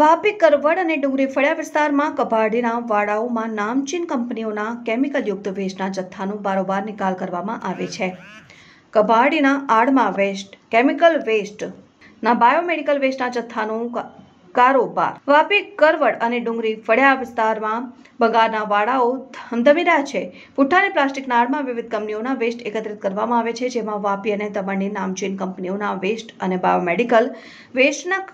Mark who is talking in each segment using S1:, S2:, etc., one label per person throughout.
S1: વાપી કરવડ અને ડુંગરી ફળિયા વિસ્તારમાં કભાડીના વાડાઓમાં નામચીન કંપનીઓના કેમિકલ યુક્ત વેસ્ટના જથ્થાનો બારોબાર નિકાલ કરવામાં આવે છે કભાડીના આડમાં વેસ્ટ કેમિકલ વેસ્ટના બાયોમેડિકલ વેસ્ટના જથ્થાનો કારોબાર વાપી કરવડ અને ડુંગરી ફળિયા વિસ્તારમાં બગાડના વાડાઓ ધમધમી રહ્યા છે પુઠ્ઠાને પ્લાસ્ટિકના નાળમાં વિવિધ કંપનીઓના વેસ્ટ એકત્રિત કરવામાં આવે છે જેમાં વાપી અને દમણની નામચીન કંપનીઓના વેસ્ટ અને બાયોમેડિકલ વેસ્ટના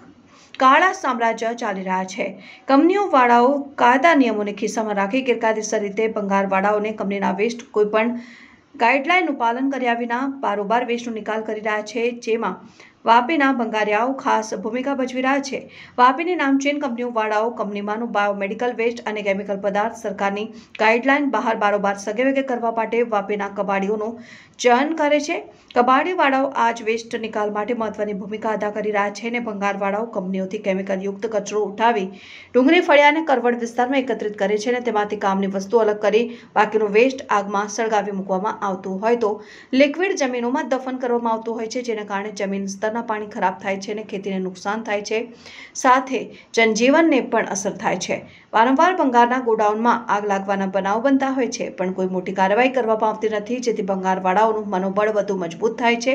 S1: કાળા સામ્રાજ્ય ચાલી રહ્યા છે કંપનીઓવાળાઓ કાયદા નિયમોને ખિસ્સામાં રાખી ગેરકાયદેસર રીતે ભંગારવાળાઓને કંપનીના વેસ્ટ કોઈપણ ગાઈડલાઈનનું પાલન કર્યા વિના બારોબાર વેસ્ટનો નિકાલ કરી રહ્યા છે જેમાં વાપીના બંગારિયાઓ ખાસ ભૂમિકા ભજવી રહ્યા છે વાપીની નામચીન કંપનીઓવાળાઓ કંપનીમાંનું બાયોમેડિકલ વેસ્ટ અને કેમિકલ પદાર્થ સરકારની ગાઈડલાઇન બહાર બારોબાર સગે વગે કરવા માટે વાપીના કબાડીઓનું ચયન કરે છે કબાડીવાળાઓ આજ વેસ્ટ નિકાલ માટે મહત્વની ભૂમિકા અદા કરી રહ્યા છે અને ભંગારવાળાઓ કંપનીઓથી કેમિકલ યુક્ત કચરો ઉઠાવી ડુંગળી ફળિયા અને કરવડ વિસ્તારમાં એકત્રિત કરે છે અને તેમાંથી કામની વસ્તુ અલગ કરી બાકીનું વેસ્ટ આગમાં સળગાવી મૂકવામાં આવતું હોય તો લિક્વિડ જમીનોમાં દફન કરવામાં આવતું હોય છે જેના કારણે જમીન સ્તર વરસાદના પાણી ખરાબ થાય છે અને ખેતીને નુકસાન થાય છે સાથે જનજીવનને પણ અસર થાય છે વારંવાર ભંગારના ગોડાઉનમાં આગ લાગવાના બનાવ બનતા હોય છે પણ કોઈ મોટી કાર્યવાહી કરવામાં આવતી નથી જેથી ભંગારવાળાઓનું મનોબળ વધુ મજબૂત થાય છે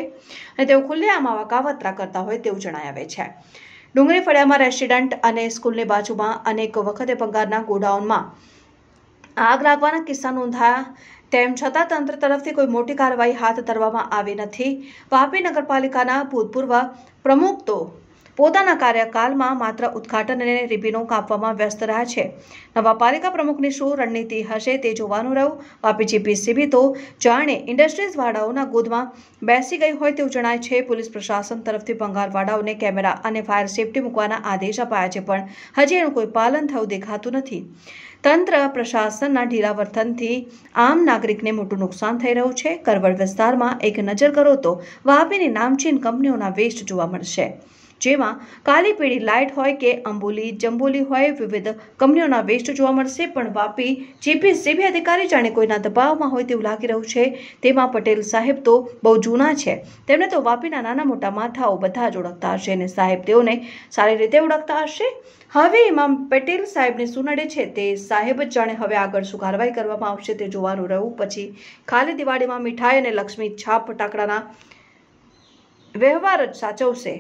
S1: અને તેઓ ખુલ્લેઆમ આવા કાવતરા કરતા હોય તેવું જણાય આવે છે ડુંગળી ફળિયામાં રેસિડન્ટ અને સ્કૂલની બાજુમાં અનેક વખતે ભંગારના ગોડાઉનમાં આગ લાગવાના કિસ્સા નોંધાયા તેમ છતાં તંત્ર તરફથી કોઈ મોટી કાર્યવાહી હાથ ધરવામાં આવી નથી વાપી નગરપાલિકાના ભૂતપૂર્વ પ્રમુખ તો પોતાના કાર્યકાળમાં માત્ર ઉદઘાટન અને રિબીનો કાપવામાં વ્યસ્ત રહ્યા છે નવા પાલિકા પ્રમુખની શું રણનીતિ હશે તે જોવાનું રહ્યું વાપીજી જીપીસીબી તો જાણે ઇન્ડસ્ટ્રીઝ વાળાઓના ગોદમાં બેસી ગઈ હોય તેવું જણાય છે પોલીસ પ્રશાસન તરફથી ભંગારવાળાઓને કેમેરા અને ફાયર સેફટી મૂકવાના આદેશ અપાયા છે પણ હજી એનું કોઈ પાલન થવું દેખાતું નથી તંત્ર પ્રશાસનના ઢીલા વર્તનથી આમ નાગરિકને મોટું નુકસાન થઈ રહ્યું છે કરવડ વિસ્તારમાં એક નજર કરો તો વાપીની નામચીન કંપનીઓના વેસ્ટ જોવા મળશે જેમાં કાલી પીળી લાઇટ હોય કે અંબોલી જંબોલી હોય વિવિધ કંપનીઓના વેસ્ટ જોવા મળશે પણ વાપી જીપીસીબી અધિકારી જાણે કોઈના દબાવમાં હોય તેવું લાગી રહ્યું છે તેમાં પટેલ સાહેબ તો બહુ જૂના છે તેમને તો વાપીના નાના મોટા માથાઓ બધા જ ઓળખતા હશે અને સાહેબ તેઓને સારી રીતે ઓળખતા હશે હવે એમાં પટેલ સાહેબને શું નડે છે તે સાહેબ જ જાણે હવે આગળ શું કાર્યવાહી કરવામાં આવશે તે જોવાનું રહ્યું પછી ખાલી દિવાળીમાં મીઠાઈ અને લક્ષ્મી છાપ ફટાકડાના વ્યવહાર જ સાચવશે